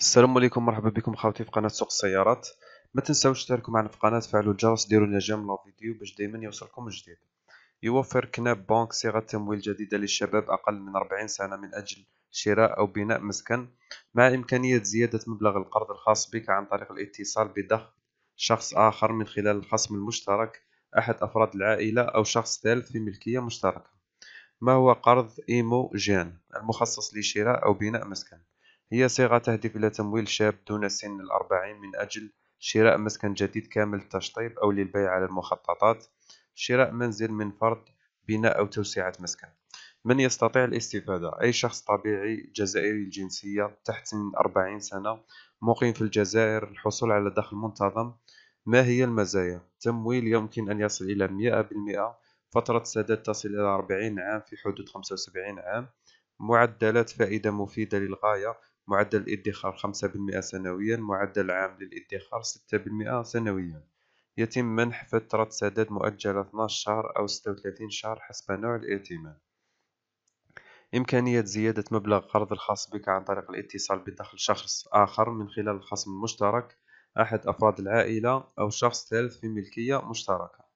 السلام عليكم مرحبا بكم خاوتي في قناه سوق السيارات ما تنساوش تشتركوا معنا في القناه تفعلوا الجرس ديروا لنا جيم لا فيديو باش دائما يوصلكم الجديد يوفر كناب بنك صيغه تمويل جديده للشباب اقل من 40 سنه من اجل شراء او بناء مسكن مع امكانيه زياده مبلغ القرض الخاص بك عن طريق الاتصال بدخل شخص اخر من خلال الخصم المشترك احد افراد العائله او شخص ثالث في ملكيه مشتركه ما هو قرض ايمو جان المخصص لشراء او بناء مسكن هي صيغة تهدف إلى تمويل شاب دون سن الأربعين من أجل شراء مسكن جديد كامل التشطيب أو للبيع على المخططات شراء منزل من فرد بناء أو توسعة مسكن من يستطيع الاستفادة أي شخص طبيعي جزائري الجنسية تحت سن الأربعين سنة مقيم في الجزائر الحصول على دخل منتظم ما هي المزايا؟ تمويل يمكن أن يصل إلى مئة بالمئة فترة سداد تصل إلى أربعين عام في حدود خمسة وسبعين عام معدلات فائدة مفيدة للغاية معدل الادخار خمسة بالمئة سنويا معدل العام للادخار ستة بالمئة سنويا يتم منح فترة سداد مؤجلة 12 شهر أو 36 شهر حسب نوع الائتمان إمكانية زيادة مبلغ القرض الخاص بك عن طريق الاتصال بدخل شخص آخر من خلال الخصم المشترك أحد أفراد العائلة أو شخص ثالث في ملكية مشتركة